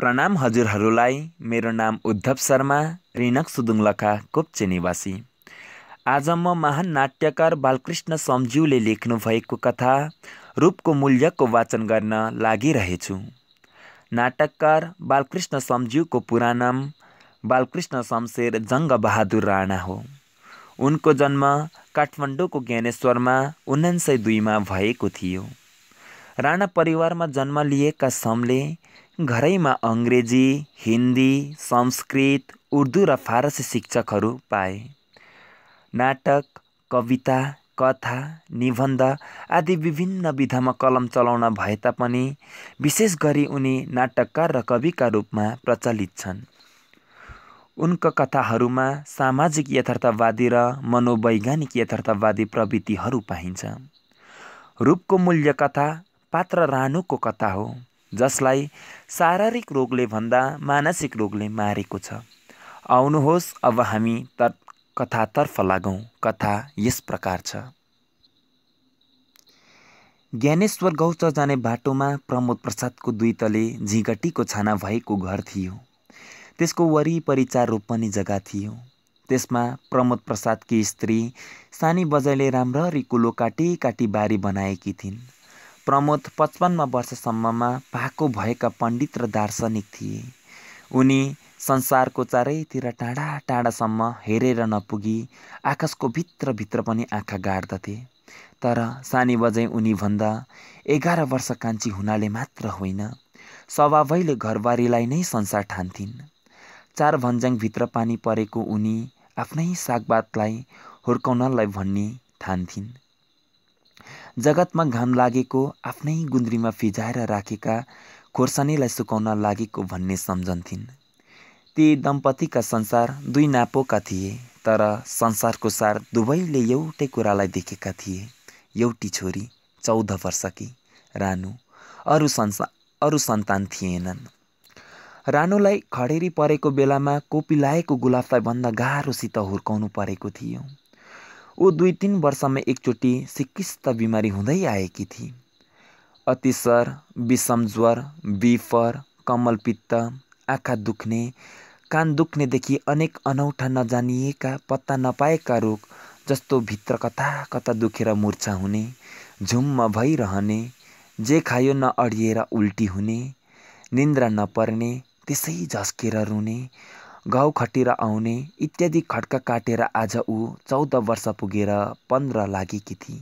प्रणाम हजुरहरूलाई मेरो नाम उद्धव शर्मा रिनक सुदुङलका कोप्चे निवासी आज म महान नाट्यकार बालकृष्ण सम्ज्यूले लेख्नुभएको कथा रूपको मूल्यको वाचन गर्न लागिरहेछु नाटककार बालकृष्ण सम्ज्यूको पुरा नाम बालकृष्ण शमशेर जङ्गबहादुर राणा हो उनको जन्म काठमाडौँको ज्ञानेश्वरमा उन्नाइस सय दुईमा भएको थियो राणा परिवारमा जन्म लिएका समले घरैमा अङ्ग्रेजी हिन्दी संस्कृत उर्दू र फारसी शिक्षकहरू पाए नाटक कविता कथा निबन्ध आदि विभिन्न विधामा कलम चलाउन भए तापनि विशेष गरी उनी नाटककार र कविका रूपमा प्रचलित छन् उनका कथाहरूमा सामाजिक यथार्थवादी र मनोवैज्ञानिक यथार्थवादी प्रवृत्तिहरू पाइन्छ रूपको मूल्य कथा पात्र रानुको कथा हो जसलाई शारीरिक रोगले भन्दा मानसिक रोगले मारेको छ आउनुहोस् अब हामी त कथातर्फ लागौँ कथा यस प्रकार छ ज्ञानेश्वर गौच जाने बाटोमा प्रमोद प्रसादको दुई तले झिगटीको छाना भएको घर थियो त्यसको वरिपरि चार रोपनी जग्गा थियो त्यसमा प्रमोद प्रसादकी स्त्री सानी बजाइले राम्ररी कुलो काटी काटी बारी बनाएकी थिइन् प्रमोद पचपन्न वर्षसम्ममा पाको भएका पण्डित र दार्शनिक थिए उनी संसारको चारैतिर टाढा टाढासम्म हेरेर नपुगी आकाशको भित्रभित्र पनि आँखा गाड्दथे तर सानी बजै भन्दा एघार वर्ष कान्छी हुनाले मात्र होइन स्वभावैले घरबारीलाई नै संसार ठान्थिन् चार भन्ज्याङभित्र पानी परेको उनी आफ्नै सागपातलाई हुर्काउनलाई भन्ने ठान्थिन् जगतमा घाम लागेको आफ्नै गुन्द्रीमा फिजाएर राखेका खोर्सानीलाई सुकाउन लागेको भन्ने सम्झन्थिन् ती दम्पतिका संसार दुई नापोका थिए तर संसारको सार दुवैले एउटै कुरालाई देखेका थिए एउटी छोरी चौध वर्षकी रानु अरू संसा अरू सन्तान थिएनन् रानुलाई खडेरी परेको बेलामा कोपी लागेको गुलाबलाई भन्दा गाह्रोसित हुर्काउनु परेको थियो ऊ दुई तिन वर्षमा एकचोटि सिकिस्त बिमारी हुँदै आएकी थिए अतिसर विषम ज्वर बिफर कमल पित्त आँखा दुख्ने कान दुख्नेदेखि अनेक अनौठा नजानिएका पत्ता नपाएका रोग जस्तो भित्र कता कता दुखेर मुर्छा हुने झुम्म भइरहने जे खायो नअडिएर उल्टी हुने निन्द्रा नपर्ने त्यसै झस्केर रुने घाउ खटिएर आउने इत्यादि खड्का काटेर आज ऊ चौध वर्ष पुगेर पन्ध्र लागेकी थिए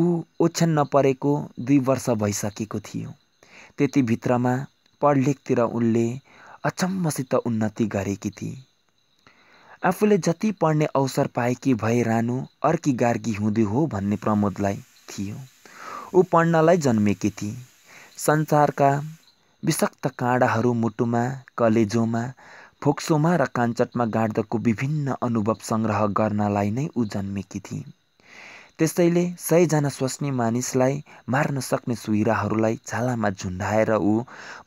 ऊ ओछ्यान नपरेको दुई वर्ष भइसकेको थियो त्यति त्यतिभित्रमा पढलेखतिर उनले अचम्मसित उन्नति गरेकी थिए आफूले जति पढ्ने अवसर पाएकी भए रानु अर्की गार्गी हुँदै हो भन्ने प्रमोदलाई थियो ऊ पढ्नलाई जन्मेकी थिए संसारका विषक्त काँडाहरू मुटुमा कलेजोमा फोक्सोमा र कान्छटमा गाड्दको विभिन्न अनुभव सङ्ग्रह गर्नलाई नै ऊ जन्मेकी थिइन् त्यसैले सयजना स्वस्नी मानिसलाई मार्न सक्ने सुहिराहरूलाई छालामा झुन्डाएर ऊ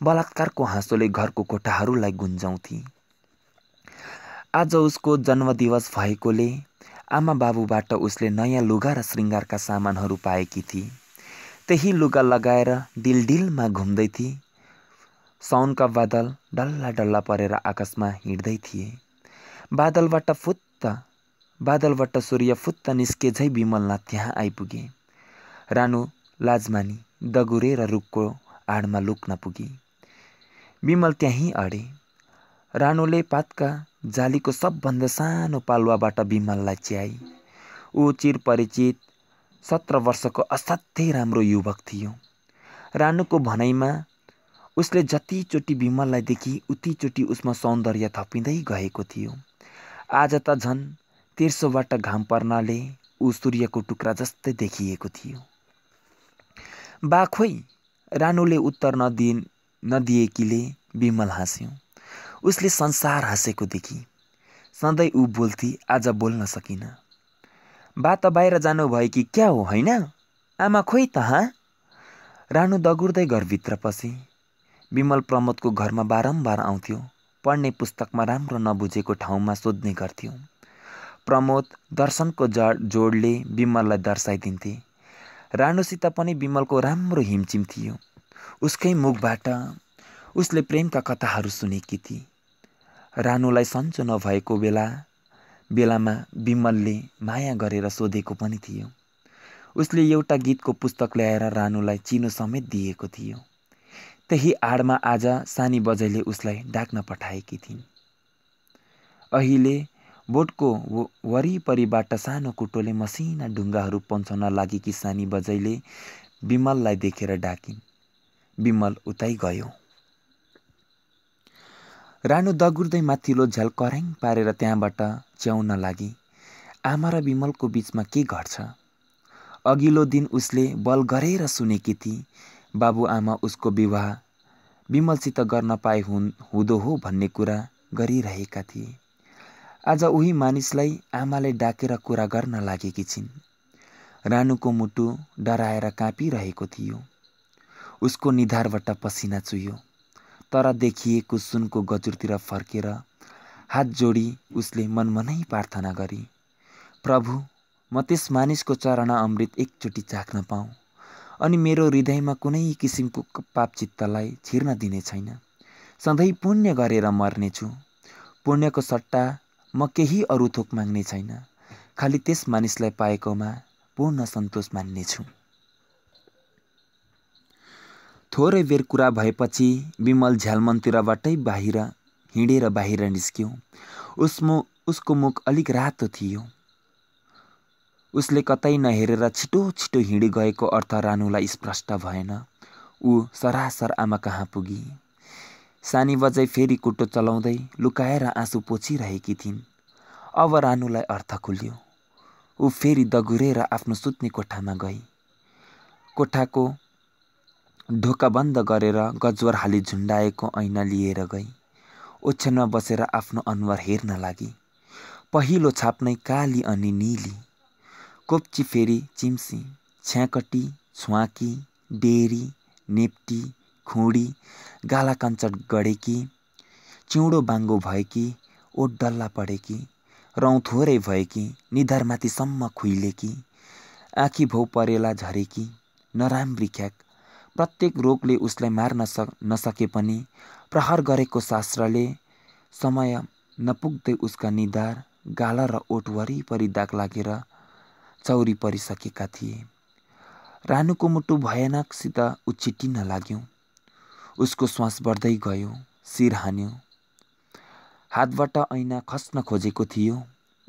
बलात्कारको हाँसोले घरको कोठाहरूलाई गुन्जाउँथे आज उसको जन्मदिवस भएकोले आमा बाबुबाट उसले नयाँ लुगा र शृङ्गारका सामानहरू पाएकी थिए त्यही लुगा लगाएर डिलडिलमा घुम्दै थिए साउनका बादल डल्ला डल्ला परेर आकाशमा हिँड्दै थिए बादलबाट फुत्त बादलबाट सूर्य फुत्त निस्के निस्केझै विमलनाथ त्यहाँ आइपुगे रानु लाजमानी दगुरे र रुखको आडमा लुक्न पुगे बिमल त्यहीँ अडे रानुले पातका जालीको सबभन्दा सानो पालुवाबाट बिमललाई च्याए ऊ चिरपरिचित सत्र वर्षको असाध्यै राम्रो युवक थियो रानुको भनाइमा उसले जतिचोटि विमललाई देखि उतिचोटि उसमा सौन्दर्य थपिँदै गएको थियो आज त झन् तेर्सोबाट घाम पर्नाले ऊ सूर्यको टुक्रा जस्तै देखिएको थियो बा खोइ रानुले उत्तर नदिए नदिएकीले विमल हाँस्यो उसले संसार हाँसेको देखि सधैँ ऊ बोल्थी आज बोल्न सकिन बा त बाहिर जानुभयो कि क्या हो होइन आमा खोइ त हाँ दगुर्दै घरभित्र पसे विमल प्रमोदको घरमा बारम्बार आउँथ्यो पढ्ने पुस्तकमा राम्रो नबुझेको ठाउँमा सोध्ने गर्थ्यो प्रमोद दर्शनको जड जोडले विमललाई दर्शाइदिन्थे राणुसित पनि विमलको राम्रो हिमचिम थियो उसकै मुखबाट उसले प्रेमका कथाहरू सुनेकी थिए राणुलाई सन्चो नभएको बेला बेलामा विमलले माया गरेर सोधेको पनि थियो उसले एउटा गीतको पुस्तक ल्याएर राणुलाई चिनो समेत दिएको थियो त्यही आडमा आज सानी बजैले उसलाई डाक्न पठाएकी थिइन् अहिले बोटको वरिपरिबाट सानो कुटोले मसिना ढुङ्गाहरू पन्चाउन लागेकी सानी बजैले बिमललाई देखेर डाकिन् बिमल उतै गयो रानु दगुर्दै माथिल्लो झ्याल कराङ पारेर त्यहाँबाट च्याउन लागि आमा र बिमलको बिचमा के घट्छ अघिल्लो दिन उसले बल गरेर सुनेकी थिए बाबुआमा उसको विवाह विमलसित गर्न पाए हुन् हुँदो हो भन्ने कुरा गरिरहेका थिए आज उही मानिसलाई आमाले डाकेर कुरा गर्न लागेकी छिन् रानुको मुटु डराएर काँपिरहेको थियो उसको निधारबाट पसिना चुयो तर देखिएको सुनको गजुरतिर फर्केर हात जोडी उसले मनमनै प्रार्थना गरी प्रभु म त्यस मानिसको चरण अमृत एकचोटि चाख्न पाऊँ अनि मेरो हृदयमा कुनै किसिमको पापचित्तलाई छिर्न दिने छैन सधैँ पुण्य गरेर मर्नेछु पुण्यको सट्टा म केही अरू थोक माग्ने छैन खालि त्यस मानिसलाई पाएकोमा पूर्ण सन्तोष मान्नेछु थोरै बेर कुरा भएपछि विमल झ्यालमनतिरबाटै बाहिर हिँडेर बाहिर निस्क्यो उसमु उसको मुख अलिक रातो थियो उसले कतै नहेरेर छिटो छिटो हिँडी गएको अर्थ रानुलाई स्पष्ट भएन ऊ सरासर आमा कहाँ पुगी सानी बजै फेरि कुटो चलाउँदै लुकाएर आँसु पोछिरहेकी थिइन् अब रानुलाई अर्थ खुल्यो ऊ फेरि दगुरेर आफ्नो सुत्ने कोठामा गई कोठाको ढोका बन्द गरेर गजवर हाली झुन्डाएको ऐना लिएर गई ओछ्यानमा बसेर आफ्नो अनुहार हेर्न लागि पहिलो छाप नै काली अनि निली कोप्ची फेरी चिम्सी छ्याकटी छुवाकी डेरी नेप्टी खुँडी कञ्चट गढेकी चिउँडो बाङ्गो भएकी ओट डल्ला पढेकी रौँ थोरै भएकी निधारमाथिसम्म खुइलेकी आँखी भौ परेला झरेकी नराम्री ख्याक प्रत्येक रोगले उसलाई मार्न सक नसके पनि प्रहार गरेको शास्त्रले समय नपुग्दै उसका निधार गाला र ओठ वरिपरि दाग लागेर चौरी परिसकेका थिए रानुको मुटु भयानकसित उछिटिन लाग्यो उसको श्वास बढ्दै गयो शिर हान्यो हातबाट ऐना खस्न खोजेको थियो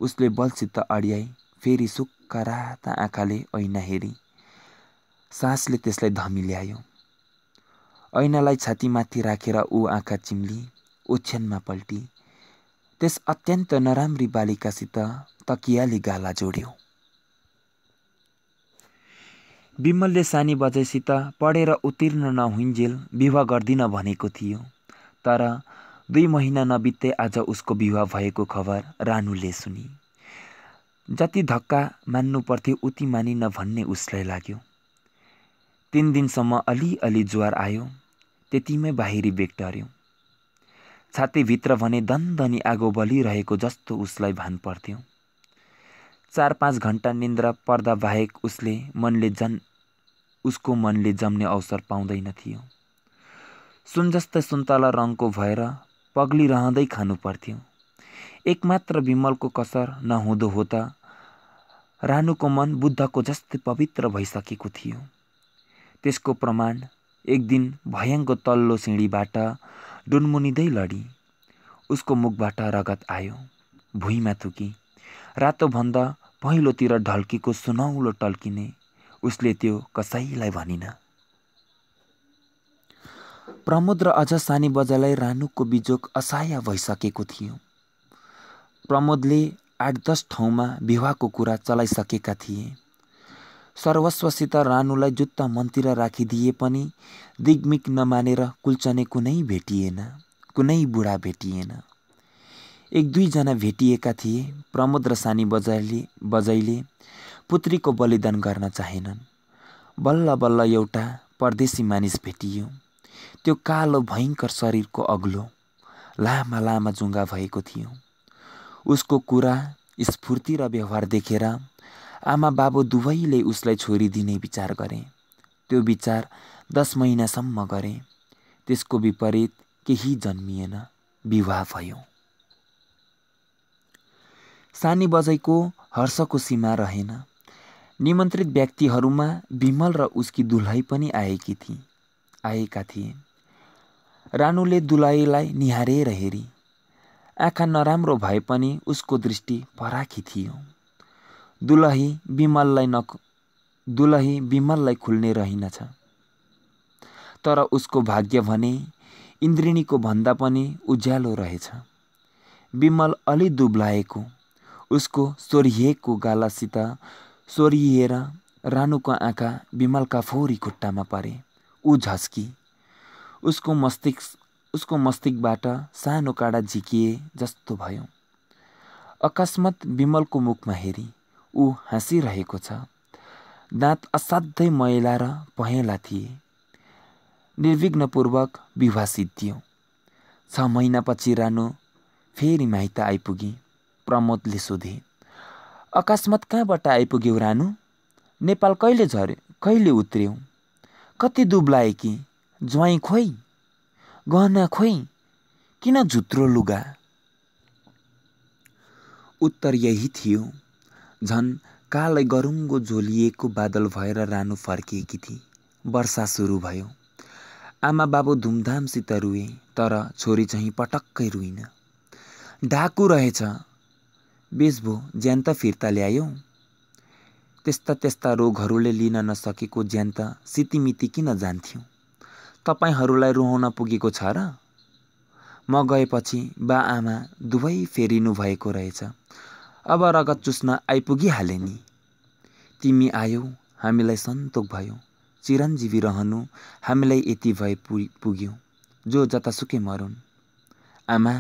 उसले बलसित अडियाई फेरि सुक्खा राता आँखाले ऐना हेरी सासले त्यसलाई धमी ल्यायो ऐनालाई छातीमाथि राखेर ऊ आँखा चिम्ली ओछ्यानमा पल्टी त्यस अत्यन्त नराम्री बालिकासित तकियाले गाला जोड्यो विमलले सानी बजेसित पढेर उत्तीर्ण नहुन्जेल विवाह गर्दिन भनेको थियो तर दुई महिना नबित्दै आज उसको विवाह भएको खबर रानुले सुनि जति धक्का मान्नु पर्थ्यो उति मानिन भन्ने उसलाई लाग्यो तिन दिनसम्म अलिअलि ज्वार आयो त्यतिमै बाहिरी बेग छातीभित्र भने दनदनी आगो बलिरहेको जस्तो उसलाई भान पर्थ्यो चार पाँच घन्टा निन्द्रा पर्दाबाहेक उसले मनले जन् उसको मनले जम्ने अवसर पाउँदैन थियो सुन जस्तै सुन्तला रङको भएर पग्लिरहँदै खानु पर्थ्यो एकमात्र विमलको कसर नहुँदो हो त रानुको मन बुद्धको जस्तै पवित्र भइसकेको थियो त्यसको प्रमाण एक दिन भयङ्को तल्लो सिँढीबाट डुनमुनिँदै लडी उसको मुखबाट रगत आयो भुइँमा थुकी रातोभन्दा पहिलोतिर ढल्केको सुनौलो टल्किने उसले त्यो कसैलाई भनिन प्रमोद र अझ सानी बजालाई रानुको बिजोक असहाय भइसकेको थियो प्रमोदले आठ दस ठाउँमा विवाहको कुरा चलाइसकेका थिए सर्वस्वसित रानुलाई जुत्ता मन्तिर राखिदिए पनि दिग्मिक नमानेर कुल्चने कुनै भेटिएन कुनै बुढा भेटिएन एक दुईजना भेटिएका थिए प्रमोद र सानी बजाइले बजैले पुत्रीको बलिदान गर्न चाहेनन् बल्ल बल्ल एउटा परदेशी मानिस भेटियो त्यो कालो भयङ्कर शरीरको अग्लो लामा लामा जुङ्गा भएको थियो उसको कुरा स्फूर्ति र व्यवहार देखेर आमा बाबु दुवैले उसलाई दिने विचार गरे त्यो विचार दस महिनासम्म गरे त्यसको विपरीत केही जन्मिएन विवाह भयो सानी बजैको हर्षको सीमा रहेन निमन्त्रित व्यक्तिहरूमा विमल र उसकी दुलही पनि आएकी थिए आएका थिए रानुले दुलहीलाई निहारेर हेरी आँखा नराम्रो भए पनि उसको दृष्टि पराखी थियो दुलही विमललाई नक दुलही विमललाई खुल्ने रहेनछ तर उसको भाग्य भने इन्द्रिणीको भन्दा पनि उज्यालो रहेछ विमल अलि दुब्लाएको उसको सोरिएको गालासित सोरिएर रानुको आँखा विमलका फोरी खुट्टामा परे ऊ झस्की उसको मस्तिष्क उसको मस्तिष्कबाट सानो काँडा झिकिए जस्तो भयो अकस्मात विमलको मुखमा हेरी ऊ हाँसिरहेको छ दाँत असाध्यै मैला र पहेँला थिए निर्विघ्नपूर्वक विवाह सिद्धियो छ महिनापछि रानु फेरि माइत आइपुगी प्रमोदले सोधे अकस्मत कहाँबाट आइपुग्यौ रानु नेपाल कहिले झर्यो कहिले उत्र्यौ कति दुब्लाए कि ज्वाइँ खोइ गहना खोइ किन झुत्रो लुगा उत्तर यही थियो झन् कालै गरुङ्गो झोलिएको बादल भएर रानु फर्किएकी थिए वर्षा सुरु भयो आमा बाबु धुमधामसित रुए तर छोरी चाहिँ पटक्कै रुइन डाकु रहेछ बेस भो ज्यान त फिर्ता ल्यायौ त्यस्ता त्यस्ता रोगहरूले लिन नसकेको ज्यान त सितिमिति किन जान्थ्यो तपाईँहरूलाई रुहाउन पुगेको छ र म गएपछि बा आमा दुवै फेरिनु भएको रहेछ अब रगत चुस्न आइपुगिहाले नि तिमी आयौ हामीलाई सन्तोक भयो चिरञ्जीवी रहनु हामीलाई यति भए पुग्यो जो जतासुकै मरुन् आमा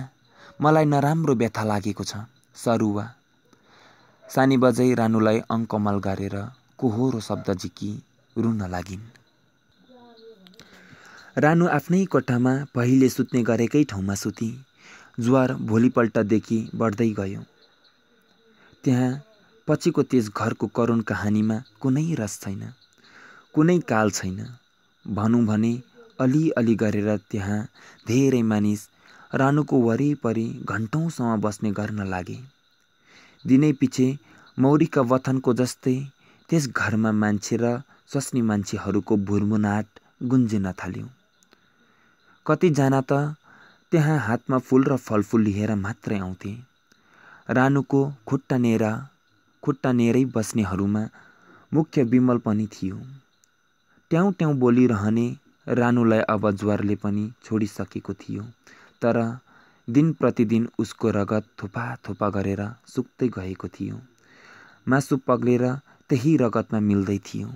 मलाई नराम्रो व्यथा लागेको छ सरुवा सानी बजै रानुलाई अङ्कमल गरेर कोहोरो शब्द झिकी रुन लागिन् रानु आफ्नै कोठामा पहिले सुत्ने गरेकै ठाउँमा सुती ज्वार भोलिपल्टदेखि बढ्दै गयो त्यहाँ पछिको त्यस घरको करुण कहानीमा कुनै रस छैन कुनै काल छैन भनौँ भने अलिअलि गरेर त्यहाँ धेरै मानिस रानुको वरिपरि घन्टौँसम्म बस्ने गर्न लागे दिनै पछि मौरीका वथनको जस्तै त्यस घरमा मान्छे र स्वास्नी मान्छेहरूको भुरमुनाट गुन्जिन थाल्यो कतिजना त त्यहाँ हातमा फुल र फलफुल लिएर मात्रै आउँथे रानुको खुट्टा नेरा खुट्टा नेरै बस्नेहरूमा मुख्य विमल पनि थियो ट्याउँ ट्याउँ बोलिरहने रानुलाई अब ज्वरले पनि छोडिसकेको थियो तर दिन प्रतिदिन उसको रगत थुपा थुपा गरेर सुक्दै गएको थियो मासु पग्लेर त्यही रगतमा मिल्दै थियो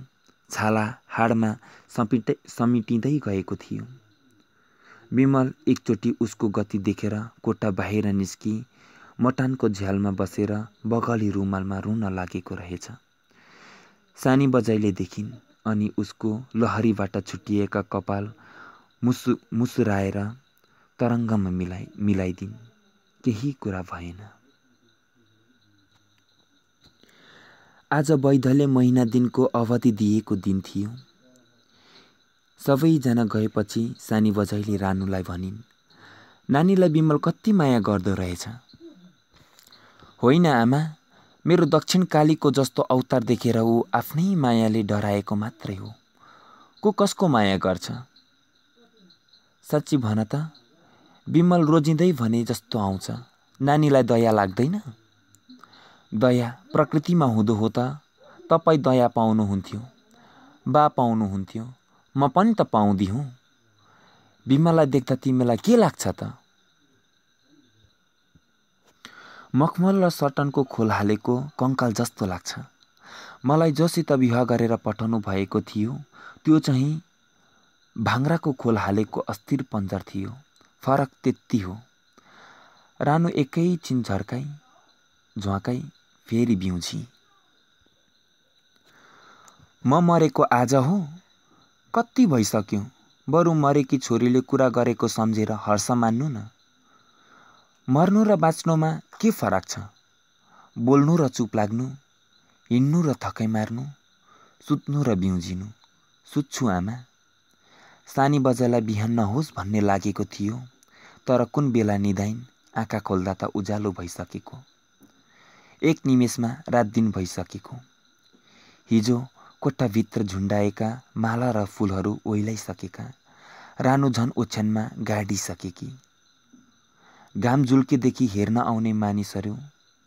छाला हाडमा समिट समेटिँदै गएको थियो विमल एकचोटि उसको गति देखेर कोठा बाहिर निस्की मटानको झ्यालमा बसेर बगली रुमालमा रुन लागेको रहेछ सानी बजाइले देखिन् अनि उसको लहरीबाट छुटिएका कपाल मुसु मुसुराएर तरङ्गमा मिलाइ मिलाइदिन् केही कुरा भएन आज वैधले महिना दिनको अवधि दिएको दिन थियो सबैजना गएपछि सानी बजैले रानुलाई भनिन् नानीलाई विमल कति माया गर्दो रहेछ होइन आमा मेरो दक्षिण कालीको जस्तो अवतार देखेर ऊ आफ्नै मायाले डराएको मात्रै हो को कसको माया गर्छ साँच्ची भन त विमल रोजिँदै भने जस्तो आउँछ नानीलाई दया लाग्दैन दया प्रकृतिमा हुँदो हो त तपाईँ दया पाउनुहुन्थ्यो बा पाउनुहुन्थ्यो म पनि त पाउँदी हुँ बिमललाई देख्दा तिमीलाई के लाग्छ त मखमल र सटनको खोल हालेको कङ्काल जस्तो लाग्छ मलाई जोसित विवाह गरेर पठाउनु भएको थियो त्यो चाहिँ भाङ्राको खोल हालेको अस्थिर पन्जर थियो फरक त्यति हो रानु एकैछिन झर्काई झ्वाकै फेरि बिउँझी म मरेको आज हो कति भइसक्यो बरु मरेकी छोरीले कुरा गरेको सम्झेर हर्ष मान्नु न मर्नु र बाँच्नुमा के फरक छ बोल्नु र चुप लाग्नु हिँड्नु र थकै मार्नु सुत्नु र बिउजिनु सुत्छु आमा सानी बजालाई बिहान नहोस् भन्ने लागेको थियो तर कुन बेला निधाइन् आँखा खोल्दा त उज्यालो भइसकेको एक निमेषमा रात दिन भइसकेको हिजो कोठाभित्र झुन्डाएका माला र फुलहरू ओइलाइसकेका रानु झन ओछ्यानमा गाडिसकेकी घाम झुल्केदेखि हेर्न आउने मानिसहरू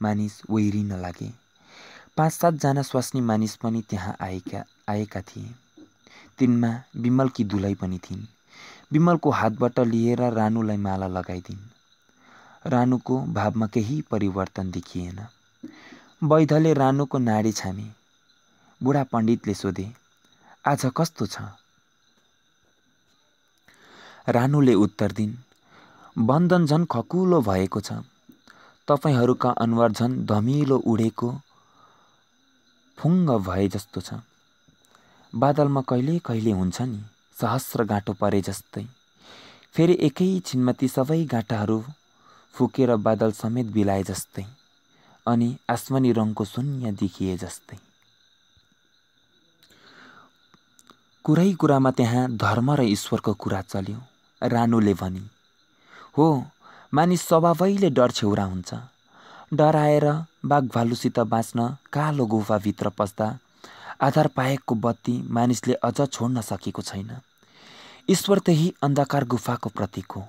मानिस ओहिरिन लागे पाँच सातजना स्वास्नी मानिस पनि त्यहाँ आएका आएका थिए तिनमा विमलकी दुलै पनि थिइन् विमलको हातबाट लिएर रानुलाई माला लगाइदिन् रानुको भावमा केही परिवर्तन देखिएन वैधले रानुको नाडी छामे बुढा पण्डितले सोधे आज कस्तो छ रानुले उत्तर दिन् बन्धन झन् खकुलो भएको छ तपाईँहरूका अनुहार झन् धमिलो उडेको फुङ्ग भए जस्तो छ बादलमा कहिले कहिले हुन्छ नि सहस्र गाँटो परे जस्तै फेरि एकैछिनमा ती सबै गाँटाहरू फुकेर बादल समेत बिलाए जस्तै अनि आसमानी रङको शून्य देखिए जस्तै कुरै कुरामा त्यहाँ धर्म र ईश्वरको कुरा चल्यो रानुले भनी हो मानिस स्वभावैले डर छेउरा हुन्छ डराएर बाघ भालुसित बाँच्न कालो गुफाभित्र पस्दा आधार पाएको बत्ती मानिसले अझ छोड्न सकेको छैन ईश्वर त्यही अन्धकार गुफाको प्रतीक हो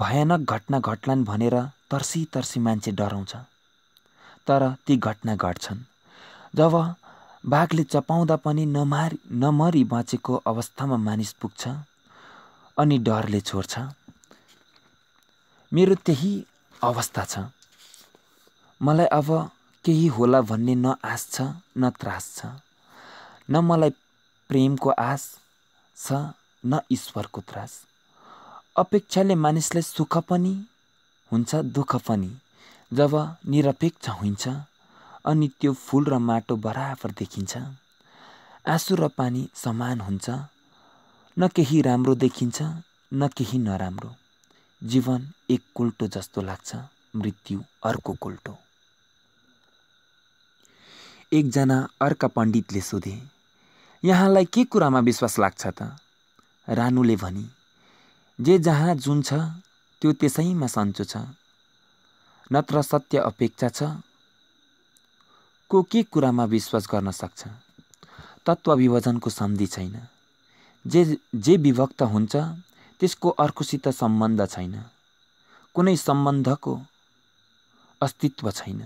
भयानक घटना घट्लान् भनेर तर्सी तर्सी मान्छे डराउँछ तर ती घटना घट्छन् जब बाघले चपाउँदा पनि नमार नमरी बाँचेको अवस्थामा मानिस पुग्छ अनि डरले छोड्छ मेरो त्यही अवस्था छ मलाई अब केही होला भन्ने न आश छ न त्रास छ न मलाई प्रेमको आश छ न ईश्वरको त्रास अपेक्षाले मानिसलाई सुख पनि हुन्छ दुःख पनि जब निरपेक्ष हुन्छ अनि त्यो फुल र माटो बराबर देखिन्छ आँसु र पानी समान हुन्छ न केही राम्रो देखिन्छ न केही नराम्रो जीवन एक कुल्टो जस्तो लाग्छ मृत्यु अर्को कुल्टो एकजना अर्का पण्डितले सोधे यहाँलाई के कुरामा विश्वास लाग्छ त रानुले भनी जे जहाँ जुन छ त्यो त्यसैमा सन्चो छ नत्र सत्य अपेक्षा छ को के कुरामा विश्वास गर्न सक्छ तत्त्वविभजनको सम्धि छैन जे जे विभक्त हुन्छ त्यसको अर्कोसित सम्बन्ध छैन कुनै सम्बन्धको अस्तित्व छैन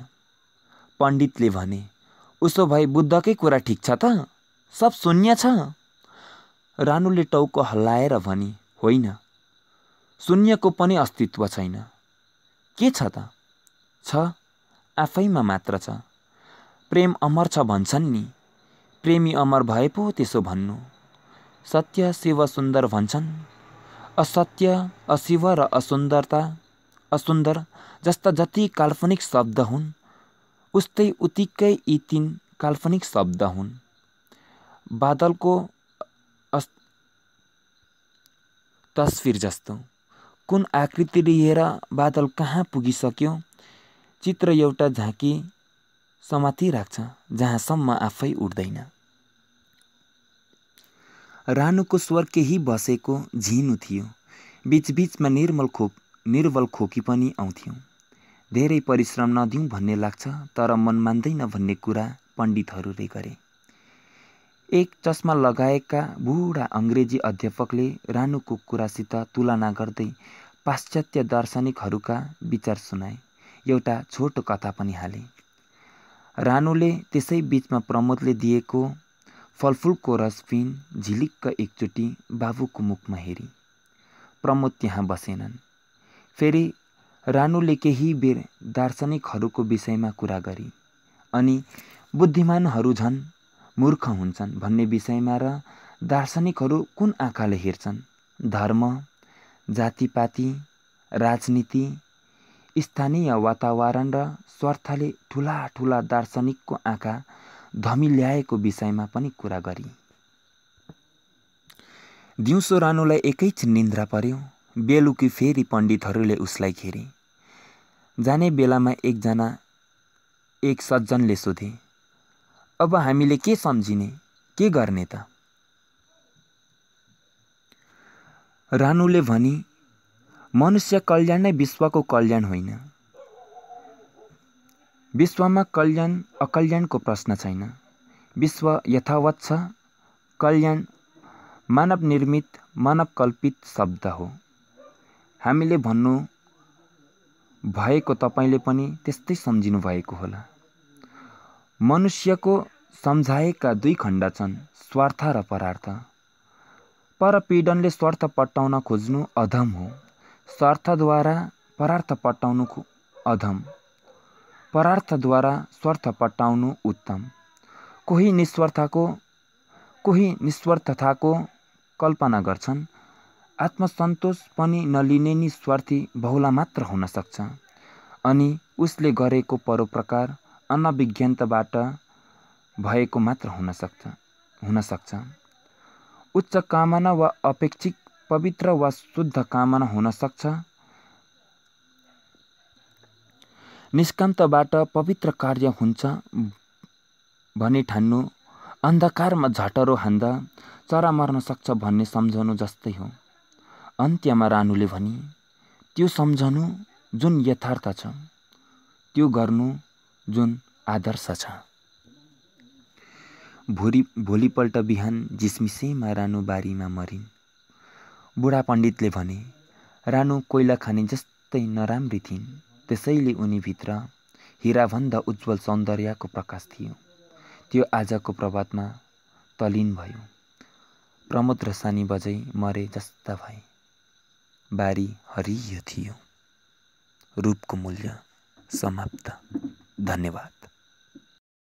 पण्डितले भने उसो भए बुद्धकै कुरा ठिक छ त सब शून्य छ रानुले टाउको हल्लाएर भने होइन शून्यको पनि अस्तित्व छैन के छ त छ आफैमा मात्र छ प्रेम अमर छ भन्छन् नि प्रेमी अमर भए पो त्यसो भन्नु सत्य शिव सुन्दर भन्छन् असत्य अशिव र असुन्दरता असुन्दर जस्ता जति काल्पनिक शब्द हुन् उस्तै उत्तिकै यी तिन काल्पनिक शब्द हुन् बादलको अस् तस्विर जस्तो कुन आकृति लिएर बादल कहाँ पुगिसक्यो चित्र एउटा झाँकी समाति राख्छ जहाँसम्म आफै उठ्दैन रानुको स्वर केही बसेको झिनु थियो बिचबिचमा निर्मल खोप निर्बल खोकी पनि आउँथ्यौँ धेरै परिश्रम नदिउँ भन्ने लाग्छ तर मन मान्दैन भन्ने कुरा पण्डितहरूले गरे एक चस्मा लगाएका बुढा अङ्ग्रेजी अध्यापकले रानुको कुरासित तुलना गर्दै पाश्चात्य दार्शनिकहरूका विचार सुनाए एउटा छोटो कथा पनि हाले रानुले त्यसै बिचमा प्रमोदले दिएको फलफुलको रस पिन झिलिक्क एकचोटि बाबुको मुखमा हेरी प्रमोद त्यहाँ बसेनन् फेरि रानुले केही बेर दार्शनिकहरूको विषयमा कुरा गरे अनि बुद्धिमानहरू झन् मूर्ख हुन्छन् भन्ने विषयमा र दार्शनिकहरू कुन आँखाले हेर्छन् धर्म जातिपाती राजनीति स्थानीय वातावरण र स्वार्थले ठुला ठुला दार्शनिकको आँखा धमिल्याएको विषयमा पनि कुरा गरी दिउँसो रानुलाई एकैछिन निन्द्रा पर्यो बेलुकी फेरि पण्डितहरूले उसलाई घेरे जाने बेलामा एकजना एक सज्जनले सोधे अब हामीले के सम्झिने के गर्ने त रानुले भनी मनुष्य कल्याण नै विश्वको कल्याण होइन विश्वमा कल्याण अकल्याणको प्रश्न छैन विश्व यथावत छ कल्याण मानव निर्मित कल्पित शब्द हो हामीले भन्नु भएको तपाईँले पनि त्यस्तै सम्झिनु भएको होला मनुष्यको सम्झाएका दुई खण्ड छन् स्वार्थ र परार्थ परपीडनले स्वार्थ पट्टाउन खोज्नु अधम हो स्वार्थद्वारा परार्थ पट्टाउनु अधम परार्थद्वारा स्वार्थ पट्टाउनु उत्तम कोही निस्वार्थको कोही निस्वार्थताको कल्पना गर्छन् आत्मसन्तोष पनि नलिने नि स्वार्थी बहुला मात्र हुन सक्छ अनि उसले गरेको परोपकार अनभिज्ञताबाट भएको मात्र हुन सक्छ हुन सक्छ उच्च कामना वा अपेक्षित पवित्र वा शुद्ध कामना हुन सक्छ निष्कान्तबाट पवित्र कार्य हुन्छ भने ठान्नु अन्धकारमा झटरो हान्दा चरा मर्न सक्छ भन्ने सम्झाउनु जस्तै हो अन्त्यमा रानुले भने त्यो सम्झनु जुन यथार्थ छ त्यो गर्नु जुन आदर्श छ भोलि भोलिपल्ट बिहान जिस्मिसेमा रानु बारीमा मरिन् बुढा पण्डितले भने रानु कोइला खाने जस्तै नराम्री थिइन् त्यसैले उनी उनीभित्र हिराभन्दा उज्जवल सौन्दर्यको प्रकाश थियो त्यो आजको प्रभातमा तलिन भयो प्रमोद र सानी बजै मरे जस्ता भए बारी हरियो थियो रूपको मूल्य समाप्त धन्यवाद